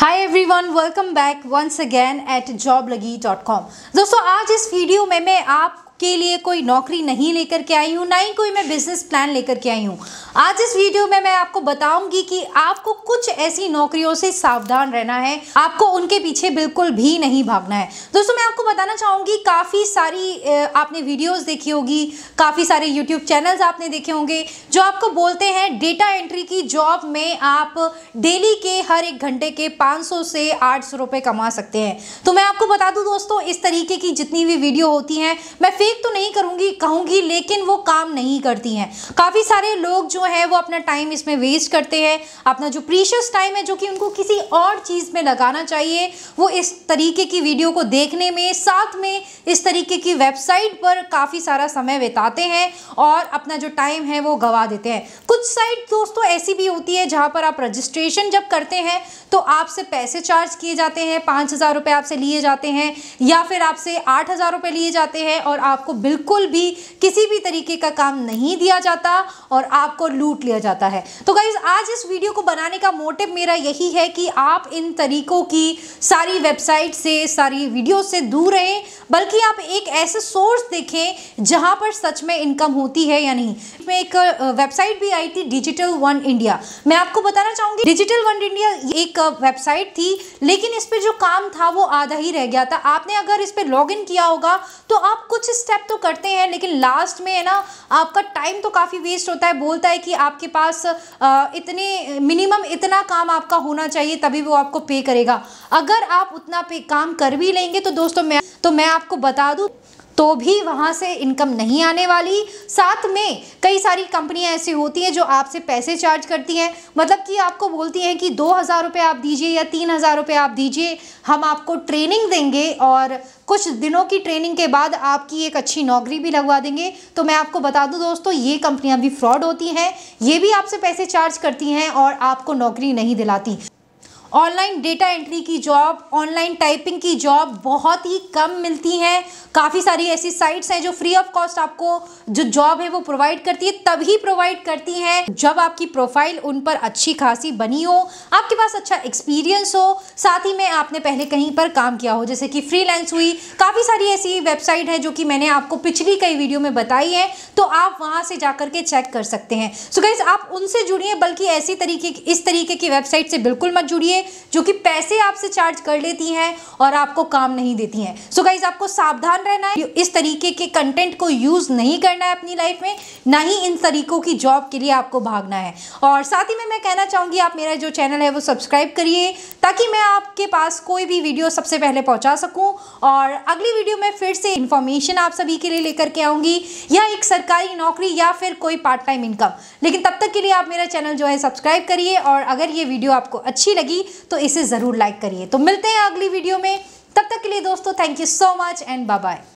hi everyone welcome back once again at लगी dot com दोस्तों आज इस वीडियो में मैं आप के लिए कोई नौकरी नहीं लेकर के आई हूँ ना ही कोई मैं बिजनेस प्लान लेकर के आई हूँ आज इस वीडियो में मैं आपको बताऊंगी कि आपको कुछ ऐसी नौकरियों से सावधान रहना है आपको उनके पीछे बिल्कुल भी नहीं भागना है दोस्तों मैं आपको बताना चाहूँगी काफ़ी सारी आपने वीडियोस देखी होगी काफ़ी सारे यूट्यूब चैनल्स आपने देखे होंगे जो आपको बोलते हैं डेटा एंट्री की जॉब में आप डेली के हर एक घंटे के 500 से आठ सौ कमा सकते हैं तो मैं आपको बता दूँ दोस्तों इस तरीके की जितनी भी वीडियो होती हैं मैं फिर तारीफ तो नहीं करूँगी कहूँगी लेकिन वो काम नहीं करती हैं काफ़ी सारे लोग जो हैं वो अपना टाइम इसमें वेस्ट करते हैं अपना जो प्रीशियस टाइम है जो कि उनको किसी और चीज़ में लगाना चाहिए वो इस तरीके की वीडियो को देखने में साथ में इस तरीके की वेबसाइट पर काफ़ी सारा समय बिताते हैं और अपना जो टाइम है वो गवा देते हैं कुछ साइट दोस्तों ऐसी भी होती है जहाँ पर आप रजिस्ट्रेशन जब करते हैं तो आपसे पैसे चार्ज किए जाते हैं पाँच हज़ार रुपये आपसे लिए जाते हैं या फिर आपसे आठ हज़ार रुपये लिए जाते हैं और आप आपको बिल्कुल भी किसी भी तरीके का काम नहीं दिया जाता और आपको लूट लिया जाता है तो गाइज आज इस वीडियो को बनाने का मोटिव मेरा यही है कि आप इन तरीकों की सारी वेबसाइट से सारी वीडियो से दूर रहें बल्कि आप एक ऐसे सोर्स देखें जहां पर सच में इनकम होती है या नहीं मैं एक वेबसाइट भी आई थी डिजिटल वन इंडिया मैं आपको बताना चाहूंगी डिजिटल वन इंडिया एक वेबसाइट थी लेकिन इस पर जो काम था वो आधा ही रह गया था आपने अगर इस पर लॉग किया होगा तो आप कुछ इस स्टेप तो करते हैं लेकिन लास्ट में है ना आपका टाइम तो काफ़ी वेस्ट होता है बोलता है कि आपके पास इतने मिनिमम इतना काम आपका होना चाहिए तभी वो आपको पे करेगा अगर आप उतना पे काम कर भी लेंगे तो दोस्तों मैं तो मैं आपको बता दूँ तो भी वहाँ से इनकम नहीं आने वाली साथ में कई सारी कंपनियाँ ऐसी होती हैं जो आपसे पैसे चार्ज करती हैं मतलब कि आपको बोलती हैं कि दो हज़ार रुपये आप दीजिए या तीन हज़ार रुपये आप दीजिए हम आपको ट्रेनिंग देंगे और कुछ दिनों की ट्रेनिंग के बाद आपकी एक अच्छी नौकरी भी लगवा देंगे तो मैं आपको बता दूं दोस्तों ये कंपनियां भी फ्रॉड होती हैं ये भी आपसे पैसे चार्ज करती हैं और आपको नौकरी नहीं दिलाती ऑनलाइन डेटा एंट्री की जॉब ऑनलाइन टाइपिंग की जॉब बहुत ही कम मिलती हैं काफ़ी सारी ऐसी साइट्स हैं जो फ्री ऑफ कॉस्ट आपको जो जॉब है वो प्रोवाइड करती है तभी प्रोवाइड करती हैं जब आपकी प्रोफाइल उन पर अच्छी खासी बनी हो आपके पास अच्छा एक्सपीरियंस हो साथ ही में आपने पहले कहीं पर काम किया हो जैसे कि फ्री हुई काफ़ी सारी ऐसी वेबसाइट है जो कि मैंने आपको पिछली कई वीडियो में बताई है तो आप वहाँ से जा के चेक कर सकते हैं सो so गाइज आप उनसे जुड़िए बल्कि ऐसी तरीके इस तरीके की वेबसाइट से बिल्कुल मत जुड़िए हैं जो कि पैसे आपसे चार्ज कर लेती हैं और आपको काम नहीं देती हैं सो गाइज आपको सावधान रहना है इस तरीके के कंटेंट को यूज़ नहीं करना है अपनी लाइफ में ना ही इन तरीकों की जॉब के लिए आपको भागना है और साथ ही में मैं कहना चाहूँगी आप मेरा जो चैनल है वो सब्सक्राइब करिए ताकि मैं आपके पास कोई भी वीडियो सबसे पहले पहुँचा सकूँ और अगली वीडियो में फिर से इन्फॉर्मेशन आप सभी के लिए लेकर के आऊँगी या एक सरकारी नौकरी या फिर कोई पार्ट टाइम इनकम लेकिन तब तक के लिए आप मेरा चैनल जो है सब्सक्राइब करिए और अगर ये वीडियो आपको अच्छी लगी तो इसे ज़रूर लाइक करिए तो मिलते हैं अगली वीडियो में तब तक के लिए दोस्तों thank you so much and bye bye